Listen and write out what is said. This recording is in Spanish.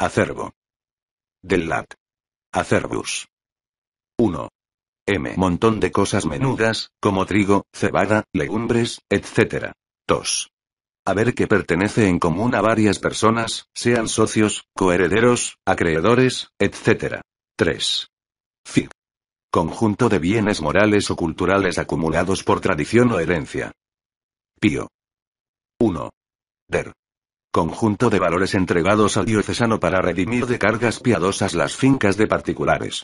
Acervo. Del lat. Acerbus. 1. M. Montón de cosas menudas, como trigo, cebada, legumbres, etc. 2. A ver que pertenece en común a varias personas, sean socios, coherederos, acreedores, etc. 3. Fig. Conjunto de bienes morales o culturales acumulados por tradición o herencia. Pío. 1. Der. Conjunto de valores entregados al diocesano para redimir de cargas piadosas las fincas de particulares.